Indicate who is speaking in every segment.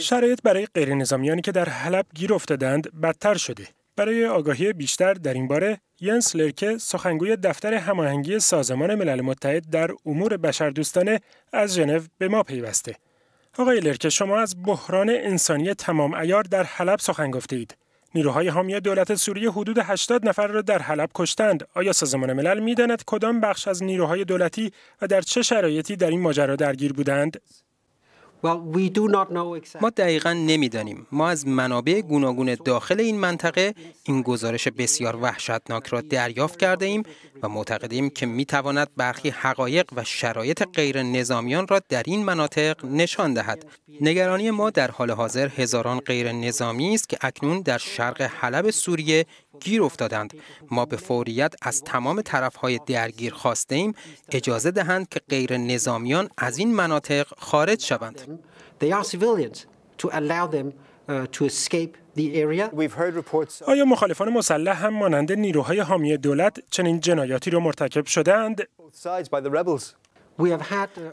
Speaker 1: شرایط برای غیرنظامیانی که در حلب گیر افتادند بدتر شده. برای آگاهی بیشتر در این باره ینس لرکه سخنگوی دفتر هماهنگی سازمان ملل متحد در امور بشردوستانه از ژنو به ما پیوسته. آقای لرکه شما از بحران انسانی تمام ایار در حلب سخن گفته نیروهای حامی دولت سوریه حدود 80 نفر را در حلب کشتند. آیا سازمان ملل میداند کدام بخش از نیروهای دولتی و در چه شرایطی در این ماجرا درگیر بودند؟
Speaker 2: ما دقیقا نمیدانیم ما از منابع گوناگون داخل این منطقه این گزارش بسیار وحشتناک را دریافت کرده ایم و معتقدیم که می تواند برخی حقایق و شرایط غیر نظامیان را در این مناطق نشان دهد نگرانی ما در حال حاضر هزاران غیر نظامی است که اکنون در شرق حلب سوریه گیر افتادند ما به فوریت از تمام طرفهای درگیر خواسته ایم اجازه دهند که غیر نظامیان از این مناطق خارج شوند
Speaker 3: they are civilians, to allow them uh, to escape the area. We've heard reports.
Speaker 1: آیا مخالفان مسلح هم مانند نیروهای حامی دولت چنین جنایاتی را مرتکب شدند؟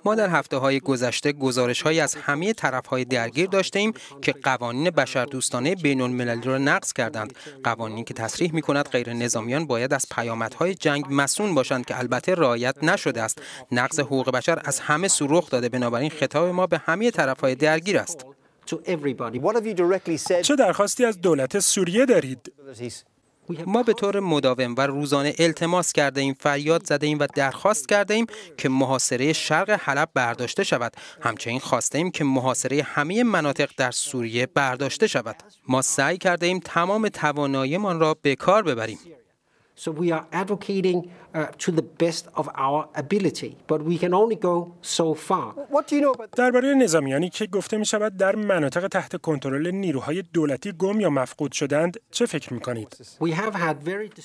Speaker 1: ما در هفته های گذشته گزارش های از
Speaker 2: همه طرف های درگیر داشته ایم که قوانین بشردوستانه بین المللی را نقض کردند قوانینی که تصریح می کند غیر نظامیان باید از پیامدهای جنگ مسون باشند که البته رعایت نشده است نقض حقوق بشر از همه سروخ داده بنابراین خطاب ما به همه طرف های درگیر است
Speaker 1: چه درخواستی از دولت سوریه دارید
Speaker 2: ما به طور مداوم و روزانه التماس کرده ایم فریاد زده ایم و درخواست کرده ایم که محاصره شرق حلب برداشته شود همچنین خواسته ایم که محاصره همه مناطق در سوریه برداشته شود ما سعی کرده ایم تمام تواناییمان را به کار ببریم
Speaker 3: So we are advocating
Speaker 1: نظامیانی که گفته می شود در مناطق تحت کنترل نیروهای دولتی گم یا مفقود شدند چه فکر می کنید؟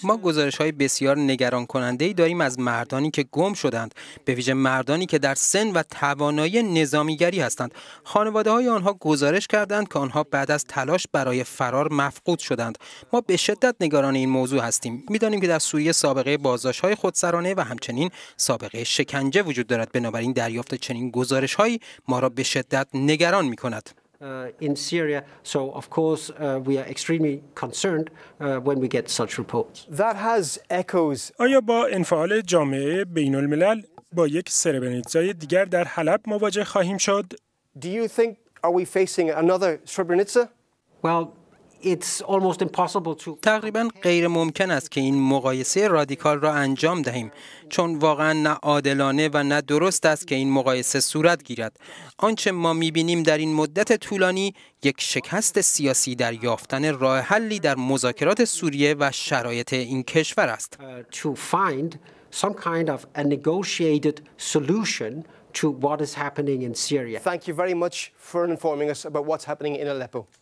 Speaker 2: ما گزارش های بسیار نگران کننده ای داریم از مردانی که گم شدند به ویژه مردانی که در سن و توانایی نظامیگری هستند خانواده های آنها گزارش کردند که آنها بعد از تلاش برای فرار مفقود شدند ما به شدت نگران این موضوع هستیم میدانیم که در سوریه سابقه بازداشت های خودسرانه و همچنین سابقه شکنجه وجود دارد بنابراین دریافت چنین گزارش هایی ما را به شدت نگران می کند
Speaker 3: uh, in Syria. So, of course, uh, we are extremely concerned
Speaker 1: uh, when we get such reports. That has echoes. آیا با انفعال جامعه بین الملل با یک سربنیتزای دیگر در حلب مواجه خواهیم شد؟ Do you think are we facing another Srebrenica? Well,
Speaker 2: تقریبا غیر ممکن است که این مقایسه رادیکال را انجام دهیم چون واقعا نه عادلانه و نه درست است که این مقایسه صورت گیرد آنچه ما میبینیم در این مدت طولانی یک شکست سیاسی در یافتن راه حلی در مذاکرات سوریه و شرایط این کشور است
Speaker 3: uh, Thank